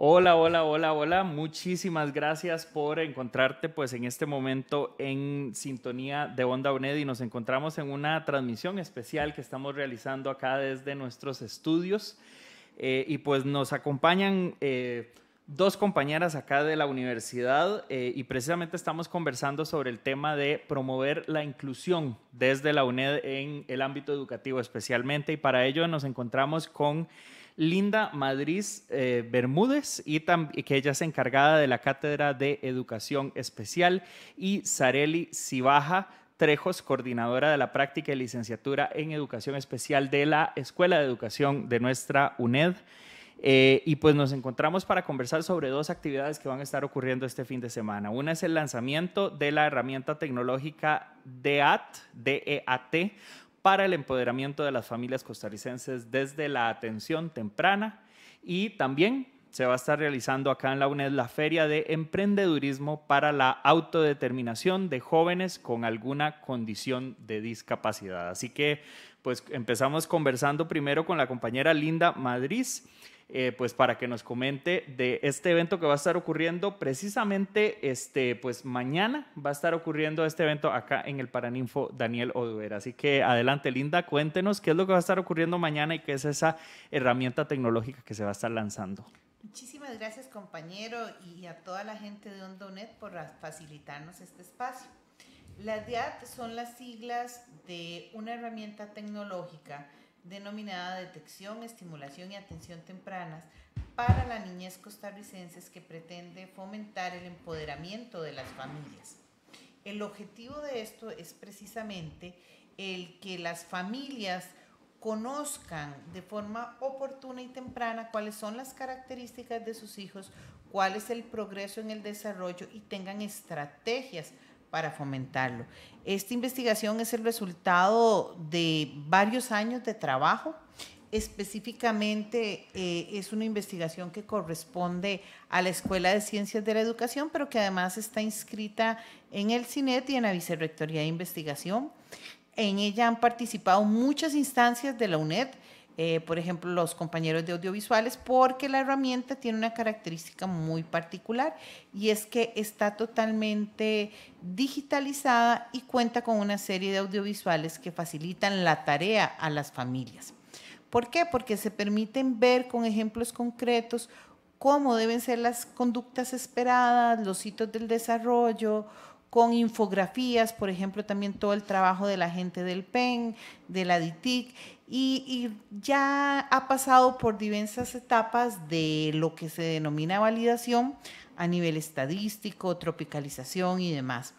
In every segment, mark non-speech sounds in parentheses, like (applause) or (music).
Hola, hola, hola, hola. Muchísimas gracias por encontrarte pues en este momento en sintonía de Onda UNED y nos encontramos en una transmisión especial que estamos realizando acá desde nuestros estudios eh, y pues nos acompañan eh, dos compañeras acá de la universidad eh, y precisamente estamos conversando sobre el tema de promover la inclusión desde la UNED en el ámbito educativo especialmente y para ello nos encontramos con... Linda Madrid eh, Bermúdez, y que ella es encargada de la Cátedra de Educación Especial, y Sareli Sibaja Trejos, coordinadora de la práctica y licenciatura en Educación Especial de la Escuela de Educación de nuestra UNED. Eh, y pues nos encontramos para conversar sobre dos actividades que van a estar ocurriendo este fin de semana. Una es el lanzamiento de la herramienta tecnológica DEAT, DEAT para el empoderamiento de las familias costarricenses desde la atención temprana y también se va a estar realizando acá en la UNED la Feria de Emprendedurismo para la Autodeterminación de Jóvenes con alguna condición de discapacidad. Así que pues empezamos conversando primero con la compañera Linda Madriz. Eh, pues para que nos comente de este evento que va a estar ocurriendo precisamente este, pues mañana va a estar ocurriendo este evento acá en el Paraninfo Daniel Oduber. Así que adelante Linda, cuéntenos qué es lo que va a estar ocurriendo mañana y qué es esa herramienta tecnológica que se va a estar lanzando. Muchísimas gracias compañero y a toda la gente de Ondonet por facilitarnos este espacio. Las DIAT son las siglas de una herramienta tecnológica denominada Detección, Estimulación y Atención Tempranas para la Niñez Costarricenses que pretende fomentar el empoderamiento de las familias. El objetivo de esto es precisamente el que las familias conozcan de forma oportuna y temprana cuáles son las características de sus hijos, cuál es el progreso en el desarrollo y tengan estrategias para fomentarlo. Esta investigación es el resultado de varios años de trabajo. Específicamente eh, es una investigación que corresponde a la Escuela de Ciencias de la Educación, pero que además está inscrita en el CINET y en la Vicerrectoría de Investigación. En ella han participado muchas instancias de la UNED, eh, por ejemplo, los compañeros de audiovisuales, porque la herramienta tiene una característica muy particular y es que está totalmente digitalizada y cuenta con una serie de audiovisuales que facilitan la tarea a las familias. ¿Por qué? Porque se permiten ver con ejemplos concretos cómo deben ser las conductas esperadas, los hitos del desarrollo, con infografías, por ejemplo, también todo el trabajo de la gente del PEN, de la DITIC, y, ya ha pasado por diversas etapas de lo que se denomina validación a nivel estadístico, tropicalización y demás.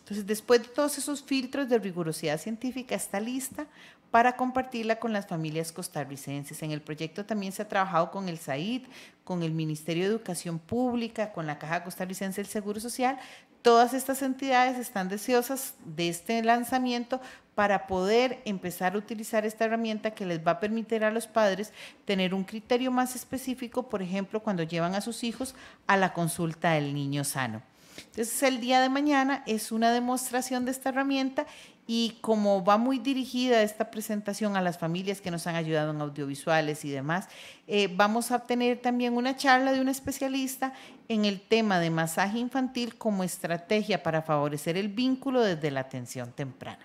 Entonces, después de todos esos filtros de rigurosidad científica, está lista para compartirla con las familias costarricenses. En el proyecto también se ha trabajado con el SAID, con el Ministerio de Educación Pública, con la Caja Costarricense del Seguro Social. Todas estas entidades están deseosas de este lanzamiento para poder empezar a utilizar esta herramienta que les va a permitir a los padres tener un criterio más específico, por ejemplo, cuando llevan a sus hijos a la consulta del niño sano. Entonces, el día de mañana es una demostración de esta herramienta y como va muy dirigida esta presentación a las familias que nos han ayudado en audiovisuales y demás, eh, vamos a tener también una charla de un especialista en el tema de masaje infantil como estrategia para favorecer el vínculo desde la atención temprana.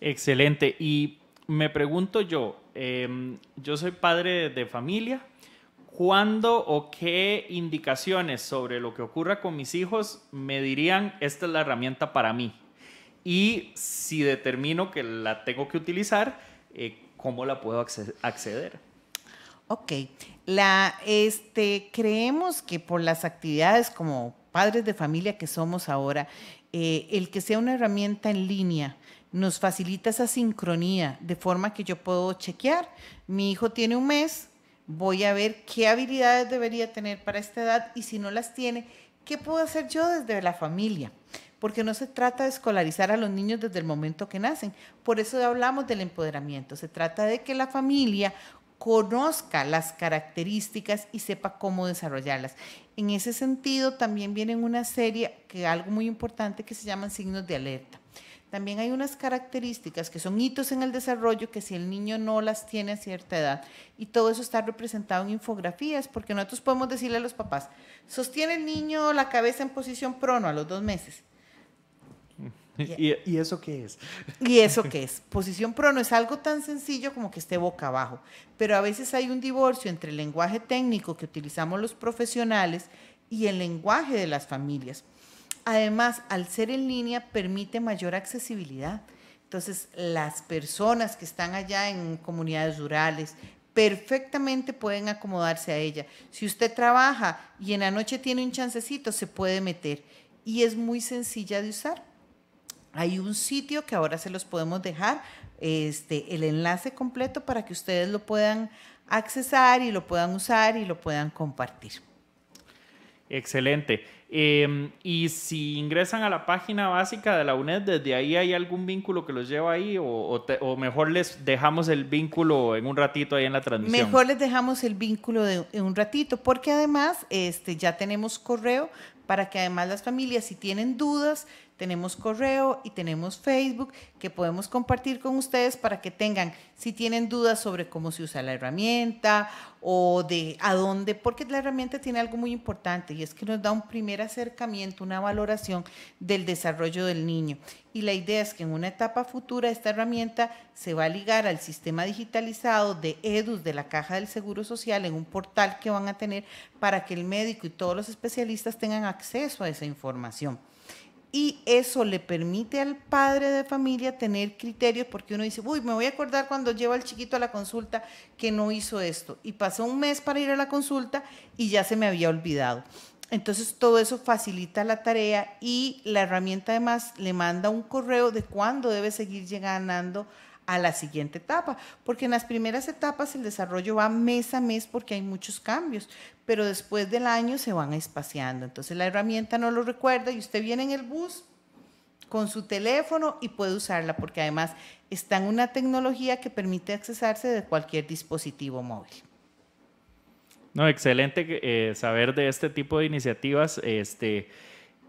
Excelente. Y me pregunto yo, em, yo soy padre de familia, ¿cuándo o qué indicaciones sobre lo que ocurra con mis hijos me dirían esta es la herramienta para mí? Y si determino que la tengo que utilizar, eh, ¿cómo la puedo acceder? Ok, la, este, creemos que por las actividades como padres de familia que somos ahora, eh, el que sea una herramienta en línea, nos facilita esa sincronía de forma que yo puedo chequear. Mi hijo tiene un mes, voy a ver qué habilidades debería tener para esta edad y si no las tiene, ¿qué puedo hacer yo desde la familia? Porque no se trata de escolarizar a los niños desde el momento que nacen. Por eso hablamos del empoderamiento. Se trata de que la familia conozca las características y sepa cómo desarrollarlas. En ese sentido, también viene una serie que algo muy importante que se llaman signos de alerta. También hay unas características que son hitos en el desarrollo que si el niño no las tiene a cierta edad, y todo eso está representado en infografías, porque nosotros podemos decirle a los papás, sostiene el niño la cabeza en posición prono a los dos meses. ¿Y, eso qué es? ¿Y eso qué es? Posición prono es algo tan sencillo como que esté boca abajo, pero a veces hay un divorcio entre el lenguaje técnico que utilizamos los profesionales y el lenguaje de las familias. Además, al ser en línea permite mayor accesibilidad. Entonces, las personas que están allá en comunidades rurales perfectamente pueden acomodarse a ella. Si usted trabaja y en la noche tiene un chancecito, se puede meter y es muy sencilla de usar. Hay un sitio que ahora se los podemos dejar, este, el enlace completo para que ustedes lo puedan accesar y lo puedan usar y lo puedan compartir. Excelente. Em, y si ingresan a la página básica de la UNED, ¿desde ahí hay algún vínculo que los lleva ahí? ¿O, o, mejor les dejamos el vínculo en un ratito ahí en la transmisión? Mejor les dejamos el vínculo de, en un ratito, porque además este, ya tenemos correo para que además las familias, si tienen dudas, tenemos correo y tenemos Facebook que podemos compartir con ustedes para que tengan, si tienen dudas sobre cómo se usa la herramienta o de a dónde, porque la herramienta tiene algo muy importante y es que nos da un primer acercamiento, una valoración del desarrollo del niño. Y la idea es que en una etapa futura esta herramienta se va a ligar al sistema digitalizado de EDUS de la Caja del Seguro Social en un portal que van a tener para que el médico y todos los especialistas tengan acceso a esa información y eso le permite al padre de familia tener criterios porque uno dice, uy, me voy a acordar cuando llevo al chiquito a la consulta que no hizo esto. Y pasó un mes para ir a la consulta y ya se me había olvidado. Entonces todo eso facilita la tarea y la herramienta además le manda un correo de cuándo debe seguir llegando a la siguiente etapa, porque en las primeras etapas el desarrollo va mes a mes porque hay muchos cambios, pero después del año se van espaciando. Entonces la herramienta no lo recuerda y usted viene en el bus con su teléfono y puede usarla porque además está en una tecnología que permite accesarse de cualquier dispositivo móvil. No, excelente eh, saber de este tipo de iniciativas. Este,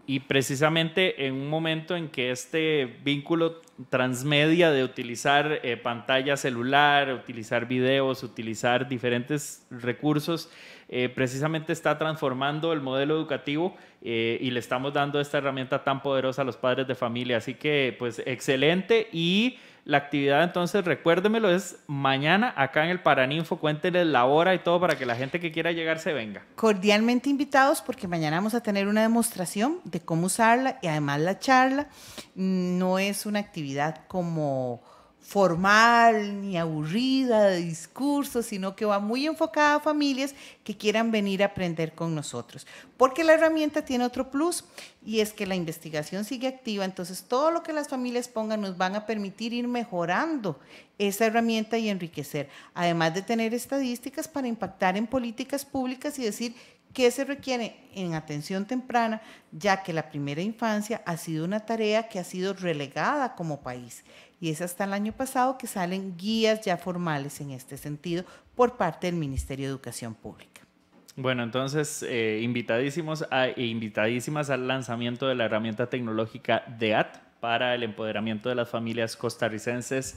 y precisamente en un momento en que este vínculo transmedia de utilizar eh, pantalla celular, utilizar videos, utilizar diferentes recursos, eh, precisamente está transformando el modelo educativo eh, y le estamos dando esta herramienta tan poderosa a los padres de familia. Así que, pues, excelente y la actividad, entonces, recuérdemelo, es mañana acá en el Paraninfo. Cuéntenles la hora y todo para que la gente que quiera llegar se venga. Cordialmente invitados porque mañana vamos a tener una demostración de cómo usarla y además la charla no es una actividad como formal ni aburrida de discursos, sino que va muy enfocada a familias que quieran venir a aprender con nosotros. Porque la herramienta tiene otro plus y es que la investigación sigue activa, entonces todo lo que las familias pongan nos van a permitir ir mejorando esa herramienta y enriquecer, además de tener estadísticas para impactar en políticas públicas y decir ¿Qué se requiere en atención temprana, ya que la primera infancia ha sido una tarea que ha sido relegada como país? y es hasta el año pasado que salen guías ya formales en este sentido por parte del Ministerio de Educación Pública. Bueno, entonces, eh, invitadísimos e invitadísimas al lanzamiento de la herramienta tecnológica DEAT para el empoderamiento de las familias costarricenses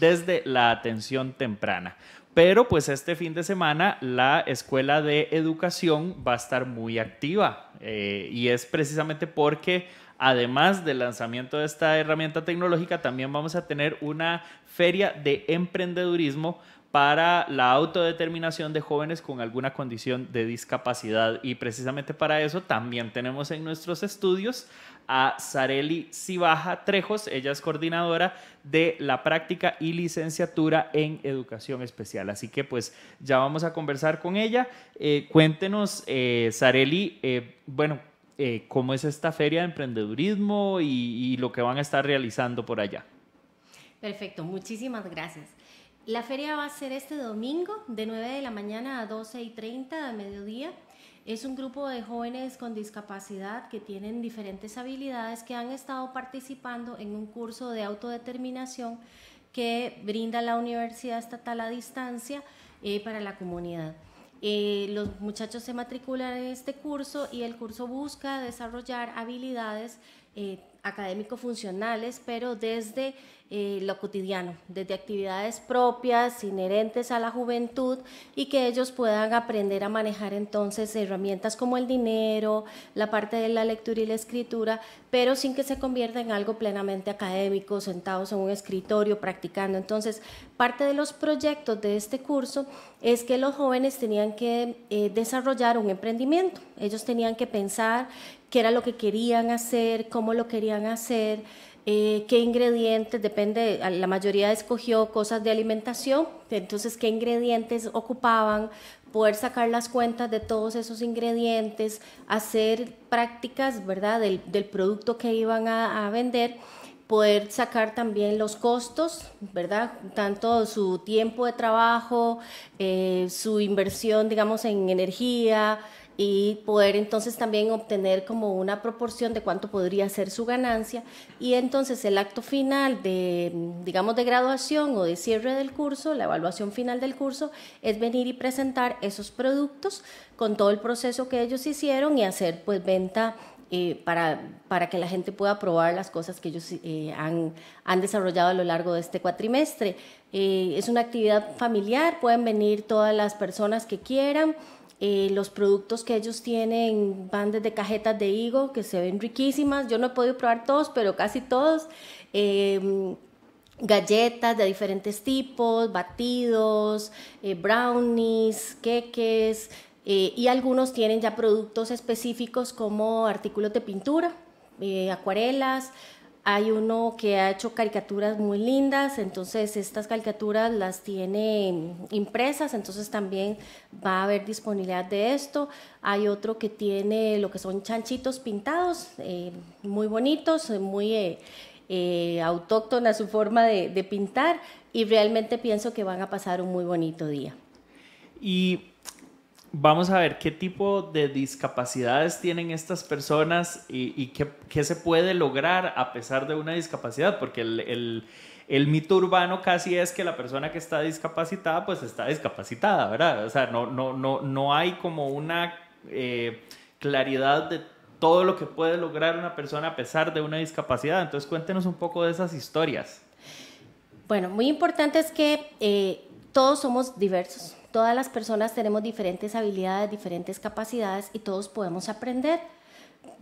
desde la atención temprana. Pero pues este fin de semana la Escuela de Educación va a estar muy activa eh, y es precisamente porque además del lanzamiento de esta herramienta tecnológica, también vamos a tener una feria de emprendedurismo para la autodeterminación de jóvenes con alguna condición de discapacidad. Y precisamente para eso también tenemos en nuestros estudios a Sareli Cibaja Trejos. Ella es coordinadora de la práctica y licenciatura en educación especial. Así que pues ya vamos a conversar con ella. Eh, cuéntenos, eh, Sareli, eh, bueno, eh, cómo es esta feria de emprendedurismo y, lo que van a estar realizando por allá. Perfecto, muchísimas gracias. La feria va a ser este domingo de 9 de la mañana a 12 y 30 de mediodía. Es un grupo de jóvenes con discapacidad que tienen diferentes habilidades que han estado participando en un curso de autodeterminación que brinda la Universidad Estatal a Distancia eh, para la comunidad. Eh, los muchachos se matriculan en este curso y el curso busca desarrollar habilidades eh, académico-funcionales, pero desde eh, lo cotidiano, desde actividades propias, inherentes a la juventud y que ellos puedan aprender a manejar entonces herramientas como el dinero, la parte de la lectura y la escritura, pero sin que se convierta en algo plenamente académico, sentados en un escritorio practicando. Entonces, parte de los proyectos de este curso es que los jóvenes tenían que eh, desarrollar un emprendimiento. Ellos tenían que pensar qué era lo que querían hacer, cómo lo querían hacer, eh, qué ingredientes, depende, la mayoría escogió cosas de alimentación, entonces qué ingredientes ocupaban, poder sacar las cuentas de todos esos ingredientes, hacer prácticas, ¿verdad?, del, producto que iban a, vender poder sacar también los costos, ¿verdad? Tanto su tiempo de trabajo, eh, su inversión, digamos, en energía, y poder entonces también obtener como una proporción de cuánto podría ser su ganancia y entonces el acto final de, digamos, de graduación o de cierre del curso, la evaluación final del curso, es venir y presentar esos productos con todo el proceso que ellos hicieron y hacer pues venta eh, para, que la gente pueda probar las cosas que ellos eh, han, desarrollado a lo largo de este cuatrimestre. Eh, es una actividad familiar, pueden venir todas las personas que quieran. Eh, los productos que ellos tienen van desde cajetas de higo que se ven riquísimas. Yo no he podido probar todos, pero casi todos. Em, galletas de diferentes tipos, batidos, eh, brownies, queques. Eh, y algunos tienen ya productos específicos como artículos de pintura, acuarelas, hay uno que ha hecho caricaturas muy lindas, entonces estas caricaturas las tiene mm, impresas, entonces también va a haber disponibilidad de esto. Hay otro que tiene lo que son chanchitos pintados, eh, muy bonitos, eh, muy... Eh, autóctona su forma de, de pintar y realmente pienso que van a pasar un muy bonito día. Y vamos a ver qué tipo de discapacidades tienen estas personas y, qué, se puede lograr a pesar de una discapacidad, porque el, mito urbano casi es que la persona que está discapacitada, pues está discapacitada, ¿verdad? O sea, no, no, no, no hay como una eh, claridad de todo lo que puede lograr una persona a pesar de una discapacidad. Entonces cuéntenos un poco de esas historias. Bueno, muy importante es que eh, todos somos diversos Todas las personas tenemos diferentes habilidades, diferentes capacidades y todos podemos aprender.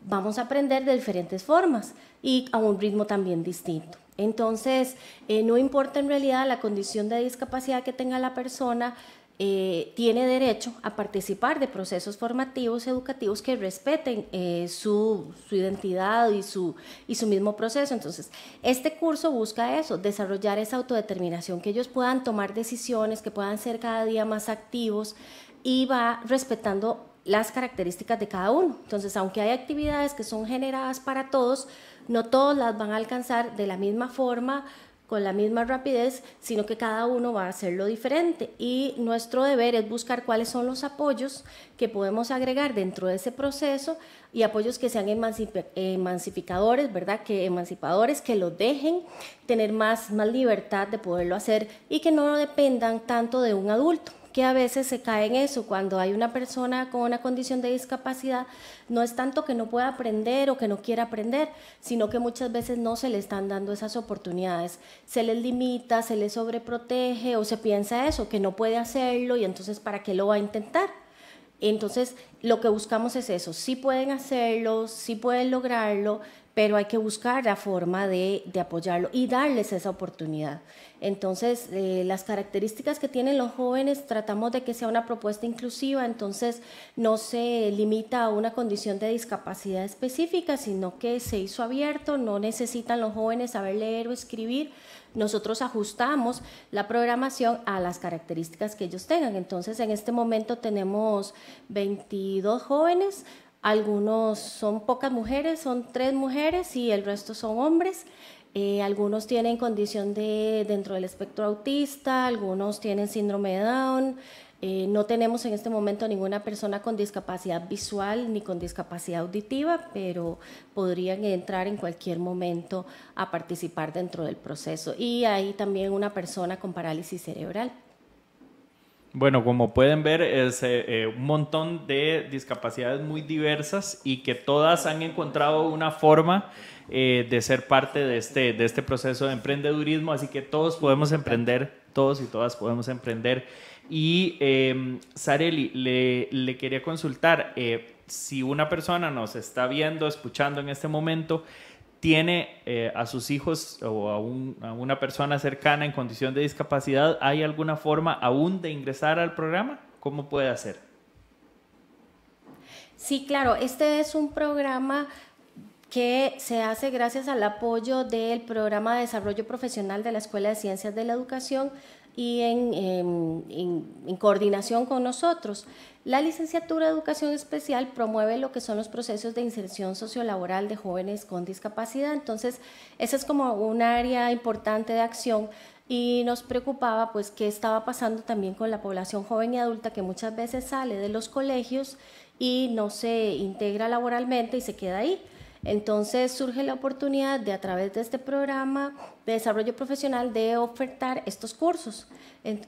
Vamos a aprender de diferentes formas y a un ritmo también distinto. Entonces, eh, no importa en realidad la condición de discapacidad que tenga la persona, eh, tiene derecho a participar de procesos formativos educativos que respeten eh, su, identidad y su, y su mismo proceso. Entonces, este curso busca eso, desarrollar esa autodeterminación, que ellos puedan tomar decisiones, que puedan ser cada día más activos y va respetando las características de cada uno. Entonces, aunque hay actividades que son generadas para todos, no todos las van a alcanzar de la misma forma, con la misma rapidez, sino que cada uno va a hacerlo diferente. Y nuestro deber es buscar cuáles son los apoyos que podemos agregar dentro de ese proceso y apoyos que sean emancipadores, ¿verdad? Que emancipadores, que los dejen tener más, más libertad de poderlo hacer y que no dependan tanto de un adulto que a veces se cae en eso. Cuando hay una persona con una condición de discapacidad, no es tanto que no pueda aprender o que no quiera aprender, sino que muchas veces no se le están dando esas oportunidades. Se les limita, se les sobreprotege o se piensa eso, que no puede hacerlo y entonces ¿para qué lo va a intentar? Entonces, lo que buscamos es eso, sí pueden hacerlo, sí pueden lograrlo, pero hay que buscar la forma de, apoyarlo y darles esa oportunidad. Entonces, eh, las características que tienen los jóvenes, tratamos de que sea una propuesta inclusiva, entonces no se limita a una condición de discapacidad específica, sino que se hizo abierto, no necesitan los jóvenes saber leer o escribir, nosotros ajustamos la programación a las características que ellos tengan. Entonces, en este momento tenemos 22 jóvenes algunos son pocas mujeres, son tres mujeres y el resto son hombres. Eh, algunos tienen condición de dentro del espectro autista, algunos tienen síndrome de Down. Eh, no tenemos en este momento ninguna persona con discapacidad visual ni con discapacidad auditiva, pero podrían entrar en cualquier momento a participar dentro del proceso. Y hay también una persona con parálisis cerebral. Bueno, como pueden ver, es eh, eh, un montón de discapacidades muy diversas y que todas han encontrado una forma eh, de ser parte de este, de este proceso de emprendedurismo, así que todos podemos emprender, todos y todas podemos emprender. Y eh, Sareli, le, quería consultar si una persona nos está viendo, escuchando en este momento, tiene eh, a sus hijos o a, una persona cercana en condición de discapacidad, ¿hay alguna forma aún de ingresar al programa? ¿Cómo puede hacer? Sí, claro, este es un programa que se hace gracias al apoyo del Programa de Desarrollo Profesional de la Escuela de Ciencias de la Educación, y em, en, coordinación con nosotros. La licenciatura de Educación Especial promueve lo que son los procesos de inserción sociolaboral de jóvenes con discapacidad, entonces esa es como un área importante de acción y nos preocupaba pues qué estaba pasando también con la población joven y adulta que muchas veces sale de los colegios y no se integra laboralmente y se queda ahí. Entonces surge la oportunidad de a través de este programa de desarrollo profesional de ofertar estos cursos.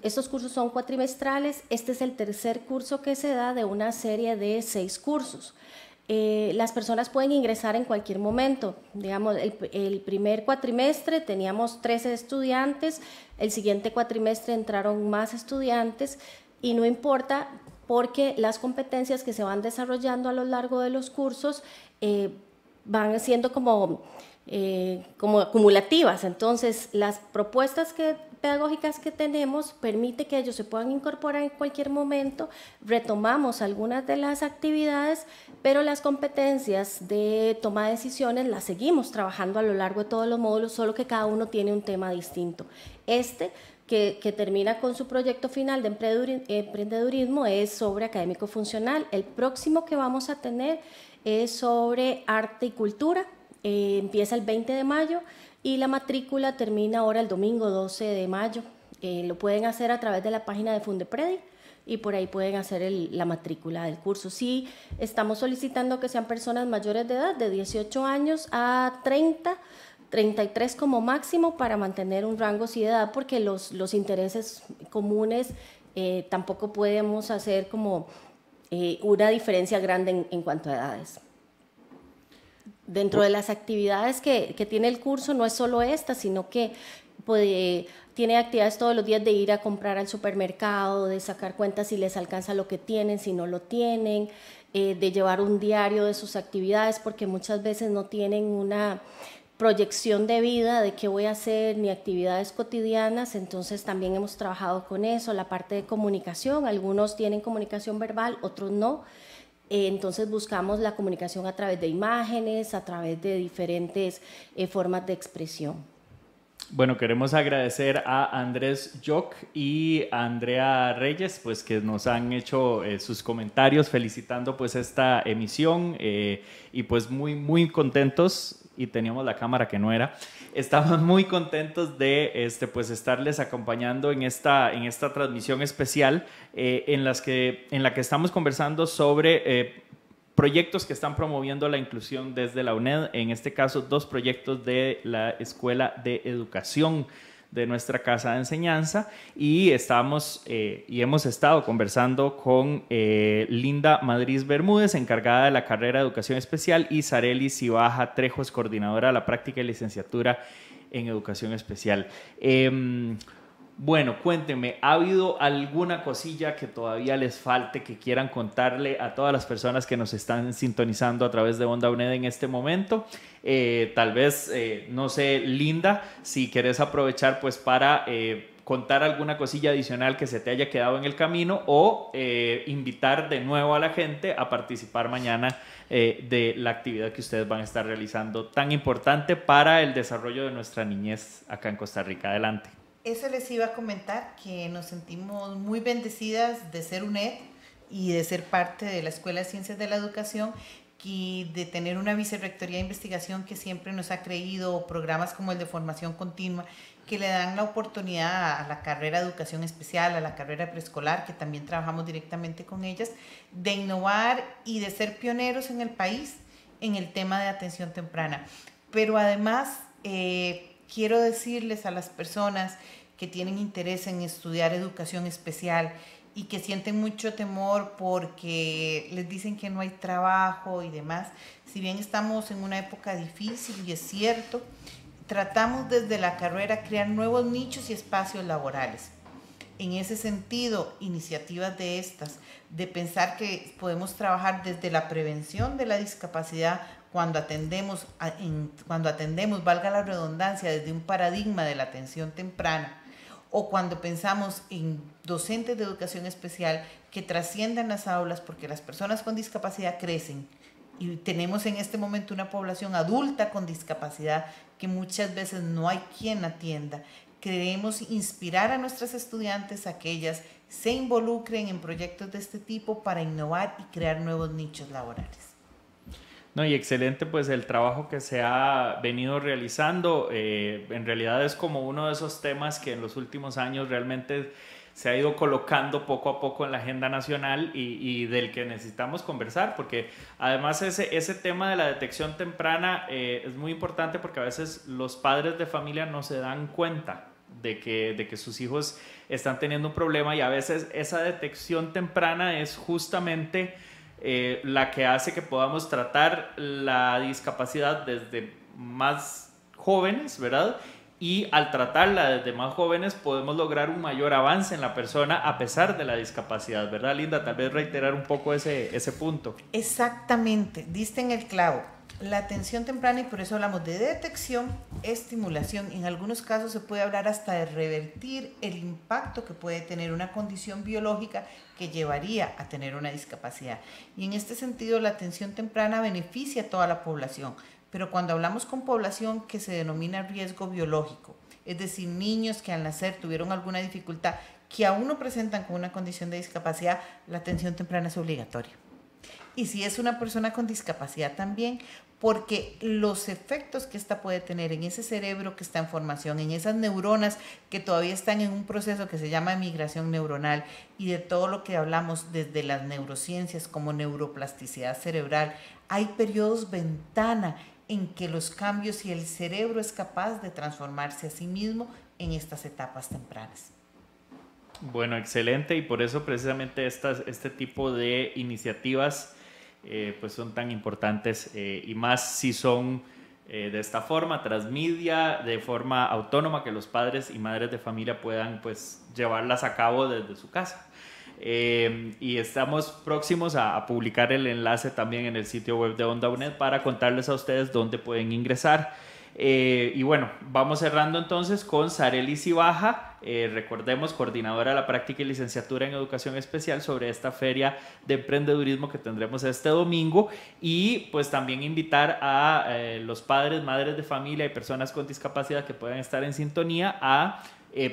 Estos cursos son cuatrimestrales, este es el tercer curso que se da de una serie de seis cursos. Eh, las personas pueden ingresar en cualquier momento. Digamos, el, primer cuatrimestre teníamos 13 estudiantes, el siguiente cuatrimestre entraron más estudiantes y no importa porque las competencias que se van desarrollando a lo largo de los cursos eh, van siendo como, eh, como acumulativas. Entonces, las propuestas pedagógicas que tenemos permite que ellos se puedan incorporar en cualquier momento. Retomamos algunas de las actividades, pero las competencias de toma de decisiones las seguimos trabajando a lo largo de todos los módulos, solo que cada uno tiene un tema distinto. Este que, que, termina con su proyecto final de emprendedurismo es sobre académico funcional. El próximo que vamos a tener es sobre arte y cultura. Eh, empieza el 20 de mayo y la matrícula termina ahora el domingo 12 de mayo. Eh, lo pueden hacer a través de la página de Fundepredi y por ahí pueden hacer la matrícula del curso. Sí, estamos solicitando que sean personas mayores de edad, de 18 años a 30, 33 como máximo para mantener un rango de edad porque los, intereses comunes eh, tampoco podemos hacer como eh, una diferencia grande en, cuanto a edades. Dentro de las actividades que, tiene el curso no es solo esta, sino que pues, eh, tiene actividades todos los días de ir a comprar al supermercado, de sacar cuentas si les alcanza lo que tienen, si no lo tienen, eh, de llevar un diario de sus actividades, porque muchas veces no tienen una proyección de vida, de qué voy a hacer, ni actividades cotidianas, entonces también hemos trabajado con eso, la parte de comunicación, algunos tienen comunicación verbal, otros no, eh, entonces buscamos la comunicación a través de imágenes, a través de diferentes eh, formas de expresión. Bueno, queremos agradecer a Andrés Jock y a Andrea Reyes, pues que nos han hecho eh, sus comentarios felicitando pues esta emisión y pues muy, muy contentos y teníamos la cámara que no era. Estamos muy contentos de este, pues, estarles acompañando en esta, en esta transmisión especial eh, en, las que, en la que estamos conversando sobre... Eh, proyectos que están promoviendo la inclusión desde la UNED, en este caso dos proyectos de la Escuela de Educación de nuestra casa de enseñanza y estamos eh, y hemos estado conversando con eh, Linda Madrid Bermúdez, encargada de la carrera de Educación Especial, y Sareli Cibaja Trejos, coordinadora de la práctica y licenciatura en Educación Especial. Em, bueno, cuéntenme, ¿ha habido alguna cosilla que todavía les falte que quieran contarle a todas las personas que nos están sintonizando a través de Onda UNED en este momento? Eh, tal vez, eh, no sé, Linda, si quieres aprovechar pues para eh, contar alguna cosilla adicional que se te haya quedado en el camino o invitar de nuevo a la gente a participar mañana de la actividad que ustedes van a estar realizando tan importante para el desarrollo de nuestra niñez acá en Costa Rica. Adelante. Eso les iba a comentar, que nos sentimos muy bendecidas de ser UNED y de ser parte de la Escuela de Ciencias de la Educación y de tener una vicerrectoría de investigación que siempre nos ha creído, programas como el de formación continua, que le dan la oportunidad a la carrera de educación especial, a la carrera preescolar, que también trabajamos directamente con ellas, de innovar y de ser pioneros en el país en el tema de atención temprana. Pero además, eh, quiero decirles a las personas que tienen interés en estudiar educación especial y que sienten mucho temor porque les dicen que no hay trabajo y demás, si bien estamos en una época difícil y es cierto, tratamos desde la carrera crear nuevos nichos y espacios laborales. En ese sentido, iniciativas de estas, de pensar que podemos trabajar desde la prevención de la discapacidad cuando atendemos, cuando atendemos, valga la redundancia, desde un paradigma de la atención temprana, o cuando pensamos en docentes de educación especial que trasciendan las aulas porque las personas con discapacidad crecen y tenemos en este momento una población adulta con discapacidad que muchas veces no hay quien atienda. Queremos inspirar a nuestras estudiantes a que ellas se involucren en proyectos de este tipo para innovar y crear nuevos nichos laborales. No, y excelente pues el trabajo que se ha venido realizando. Eh, en realidad es como uno de esos temas que en los últimos años realmente se ha ido colocando poco a poco en la agenda nacional y, del que necesitamos conversar, porque además ese, ese tema de la detección temprana eh, es muy importante porque a veces los padres de familia no se dan cuenta de que, de que sus hijos están teniendo un problema y a veces esa detección temprana es justamente eh, la que hace que podamos tratar la discapacidad desde más jóvenes, ¿verdad? Y al tratarla desde más jóvenes podemos lograr un mayor avance en la persona a pesar de la discapacidad, ¿verdad, Linda? Tal vez reiterar un poco ese, ese punto. Exactamente, diste en el clavo la atención temprana, y por eso hablamos de detección, estimulación, en algunos casos se puede hablar hasta de revertir el impacto que puede tener una condición biológica que llevaría a tener una discapacidad. Y en este sentido, la atención temprana beneficia a toda la población, pero cuando hablamos con población que se denomina riesgo biológico, es decir, niños que al nacer tuvieron alguna dificultad que aún no presentan con una condición de discapacidad, la atención temprana es obligatoria. Y si es una persona con discapacidad también, porque los efectos que esta puede tener en ese cerebro que está en formación, en esas neuronas que todavía están en un proceso que se llama migración neuronal y de todo lo que hablamos desde las neurociencias como neuroplasticidad cerebral, hay periodos ventana en que los cambios y el cerebro es capaz de transformarse a sí mismo en estas etapas tempranas. Bueno, excelente y por eso precisamente estas, este tipo de iniciativas eh, pues son tan importantes eh, y más si son eh, de esta forma, transmedia, de forma autónoma, que los padres y madres de familia puedan pues llevarlas a cabo desde su casa. y estamos próximos a, publicar el enlace también en el sitio web de Onda UNED para contarles a ustedes dónde pueden ingresar. Eh, y bueno, vamos cerrando entonces con Sareli Cibaja, eh, recordemos, coordinadora de la práctica y licenciatura en educación especial sobre esta feria de emprendedurismo que tendremos este domingo y pues también invitar a eh, los padres, madres de familia y personas con discapacidad que puedan estar en sintonía a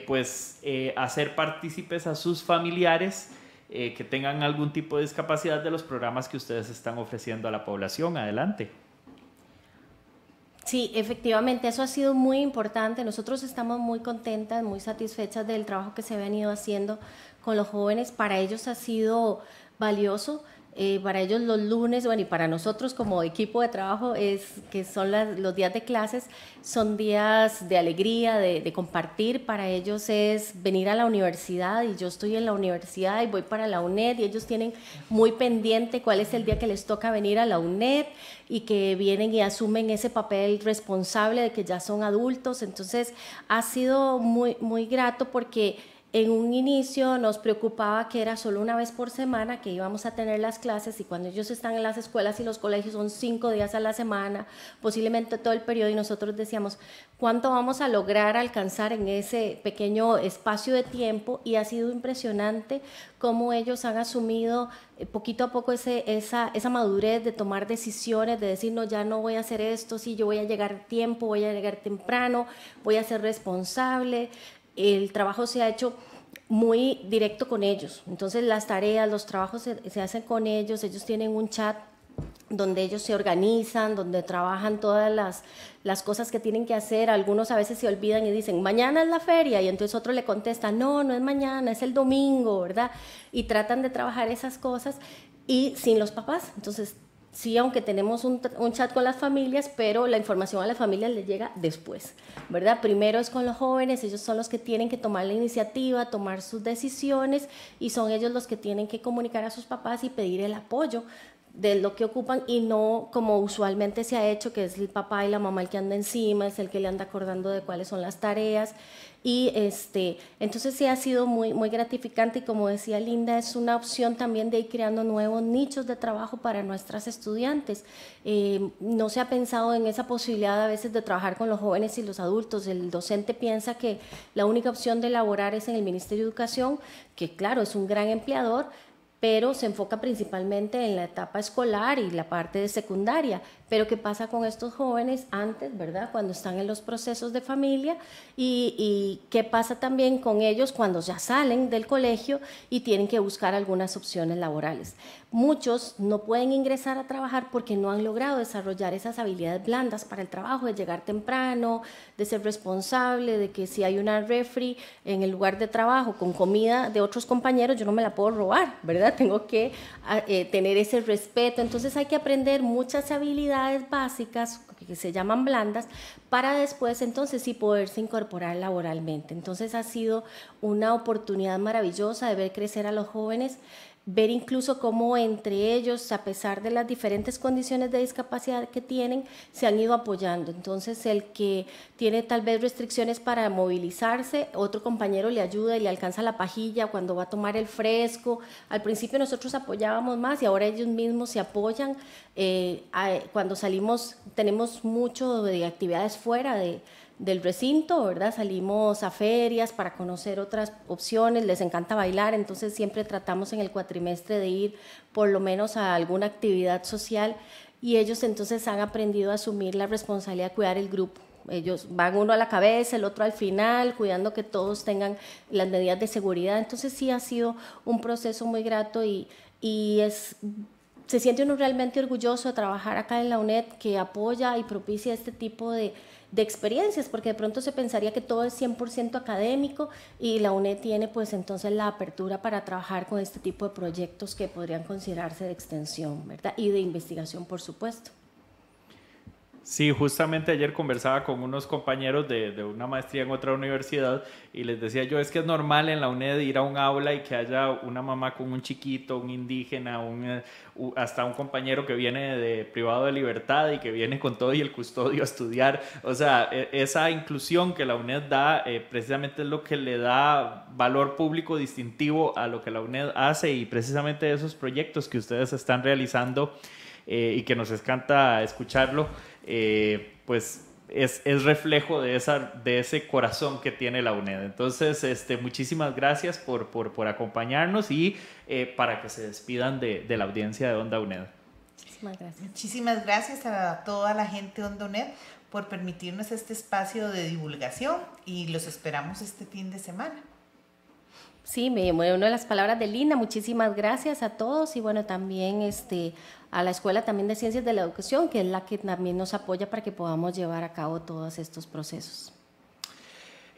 pues hacer partícipes a sus familiares. que tengan algún tipo de discapacidad de los programas que ustedes están ofreciendo a la población. Adelante. Sí, efectivamente, eso ha sido muy importante. Nosotros estamos muy contentas, muy satisfechas del trabajo que se ha venido haciendo con los jóvenes. Para ellos ha sido valioso eh, para ellos los lunes, bueno, y para nosotros como equipo de trabajo, es que son los días de clases, son días de alegría, de, compartir. Para ellos es venir a la universidad y yo estoy en la universidad y voy para la UNED y ellos tienen muy pendiente cuál es el día que les toca venir a la UNED y que vienen y asumen ese papel responsable de que ya son adultos. Entonces ha sido muy, muy grato porque en un inicio nos preocupaba que era solo una vez por semana que íbamos a tener las clases y cuando ellos están en las escuelas y los colegios son cinco días a la semana, posiblemente todo el periodo y nosotros decíamos, ¿cuánto vamos a lograr alcanzar en ese pequeño espacio de tiempo? Y ha sido impresionante cómo ellos han asumido eh, poquito a poco ese, esa, esa madurez de tomar decisiones, de decir, no, ya no voy a hacer esto, sí, yo voy a llegar tiempo, voy a llegar temprano, voy a ser responsable el trabajo se ha hecho muy directo con ellos. Entonces las tareas, los trabajos se, hacen con ellos, ellos tienen un chat donde ellos se organizan, donde trabajan todas las, las, cosas que tienen que hacer. Algunos a veces se olvidan y dicen, mañana es la feria, y entonces otro le contesta, no, no es mañana, es el domingo, ¿verdad? Y tratan de trabajar esas cosas y sin los papás. Entonces sí, aunque tenemos un, chat con las familias, pero la información a las familias le llega después, ¿verdad? Primero es con los jóvenes, ellos son los que tienen que tomar la iniciativa, tomar sus decisiones y son ellos los que tienen que comunicar a sus papás y pedir el apoyo de lo que ocupan y no como usualmente se ha hecho, que es el papá y la mamá el que anda encima, es el que le anda acordando de cuáles son las tareas. Y este, entonces sí ha sido muy, muy gratificante y como decía Linda, es una opción también de ir creando nuevos nichos de trabajo para nuestras estudiantes. Eh, no se ha pensado en esa posibilidad a veces de trabajar con los jóvenes y los adultos. El docente piensa que la única opción de laborar es en el Ministerio de Educación, que claro, es un gran empleador, pero se enfoca principalmente en la etapa escolar y la parte de secundaria, pero ¿qué pasa con estos jóvenes antes, verdad? Cuando están en los procesos de familia y, qué pasa también con ellos cuando ya salen del colegio y tienen que buscar algunas opciones laborales. Muchos no pueden ingresar a trabajar porque no han logrado desarrollar esas habilidades blandas para el trabajo, de llegar temprano, de ser responsable, de que si hay una refri en el lugar de trabajo con comida de otros compañeros, yo no me la puedo robar, ¿verdad? (laughs) Tengo que ah, eh, tener ese respeto. Entonces hay que aprender muchas habilidades básicas que se llaman blandas para después entonces sí poderse incorporar laboralmente. Entonces ha sido una oportunidad maravillosa de ver crecer a los jóvenes ver incluso cómo entre ellos, a pesar de las diferentes condiciones de discapacidad que tienen, se han ido apoyando. Entonces, el que tiene tal vez restricciones para movilizarse, otro compañero le ayuda y le alcanza la pajilla cuando va a tomar el fresco. Al principio nosotros apoyábamos más y ahora ellos mismos se apoyan. Eh, cuando salimos, tenemos mucho de actividades fuera de del recinto, ¿verdad? Salimos a ferias para conocer otras opciones, les encanta bailar, entonces siempre tratamos en el cuatrimestre de ir por lo menos a alguna actividad social y ellos entonces han aprendido a asumir la responsabilidad de cuidar el grupo. Ellos van uno a la cabeza, el otro al final, cuidando que todos tengan las medidas de seguridad. Entonces sí ha sido un proceso muy grato y, es se siente uno realmente orgulloso de trabajar acá en la UNED que apoya y propicia este tipo de, de experiencias, porque de pronto se pensaría que todo es 100% académico y la UNED tiene pues entonces la apertura para trabajar con este tipo de proyectos que podrían considerarse de extensión, ¿verdad? Y de investigación, por supuesto. Sí, justamente ayer conversaba con unos compañeros de, una maestría en otra universidad y les decía yo, es que es normal en la UNED ir a un aula y que haya una mamá con un chiquito, un indígena, un, eh, hasta un compañero que viene de privado de libertad y que viene con todo y el custodio a estudiar. O sea, e, esa inclusión que la UNED da eh, precisamente es lo que le da valor público distintivo a lo que la UNED hace y precisamente esos proyectos que ustedes están realizando eh, y que nos encanta escucharlo. Eh, pues es, es, reflejo de, esa, de ese corazón que tiene la UNED. Entonces, este, muchísimas gracias por, por, acompañarnos y eh, para que se despidan de, la audiencia de Onda UNED. Muchísimas gracias. Muchísimas gracias a toda la gente de Onda UNED por permitirnos este espacio de divulgación y los esperamos este fin de semana. Sí, me llamó una de las palabras de Lina. Muchísimas gracias a todos y bueno, también este a la Escuela también de Ciencias de la Educación, que es la que también nos apoya para que podamos llevar a cabo todos estos procesos.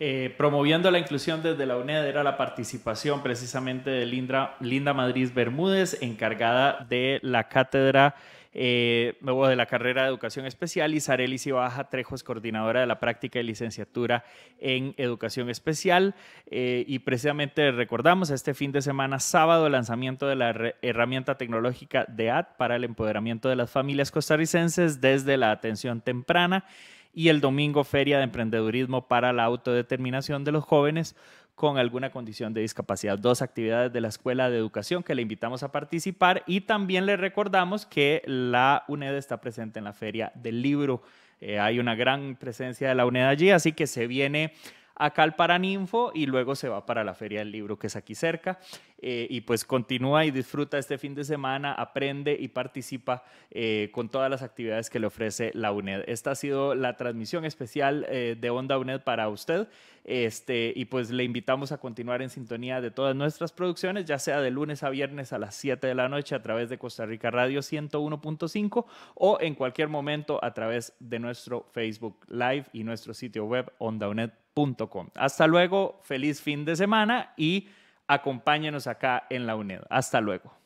Eh, promoviendo la inclusión desde la UNED era la participación precisamente de Linda, Linda Madrid Bermúdez, encargada de la cátedra Luego eh, de la carrera de educación especial y Sareli Cibaja trejos coordinadora de la práctica y licenciatura en educación especial. Eh, y precisamente recordamos este fin de semana, sábado, el lanzamiento de la herramienta tecnológica de AD para el empoderamiento de las familias costarricenses desde la atención temprana y el domingo Feria de Emprendedurismo para la Autodeterminación de los Jóvenes con alguna condición de discapacidad. Dos actividades de la Escuela de Educación que le invitamos a participar y también le recordamos que la UNED está presente en la Feria del Libro. Eh, hay una gran presencia de la UNED allí, así que se viene acá al Paraninfo y luego se va para la Feria del Libro que es aquí cerca. Eh, y pues continúa y disfruta este fin de semana, aprende y participa eh, con todas las actividades que le ofrece la UNED. Esta ha sido la transmisión especial eh, de Onda UNED para usted. Este, y pues le invitamos a continuar en sintonía de todas nuestras producciones, ya sea de lunes a viernes a las 7 de la noche a través de Costa Rica Radio 101.5 o en cualquier momento a través de nuestro Facebook Live y nuestro sitio web OndaUNED.com. Hasta luego, feliz fin de semana y... Acompáñenos acá en la UNED. Hasta luego.